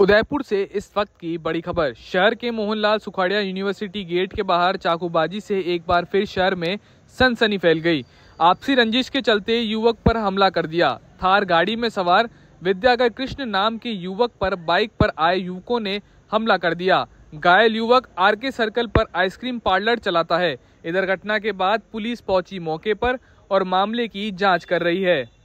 उदयपुर से इस वक्त की बड़ी खबर शहर के मोहनलाल सुखाड़िया यूनिवर्सिटी गेट के बाहर चाकूबाजी से एक बार फिर शहर में सनसनी फैल गई आपसी रंजिश के चलते युवक पर हमला कर दिया थार गाड़ी में सवार विद्यागर कृष्ण नाम के युवक पर बाइक पर आए युवकों ने हमला कर दिया घायल युवक आर के सर्कल पर आइसक्रीम पार्लर चलाता है इधर घटना के बाद पुलिस पहुंची मौके पर और मामले की जाँच कर रही है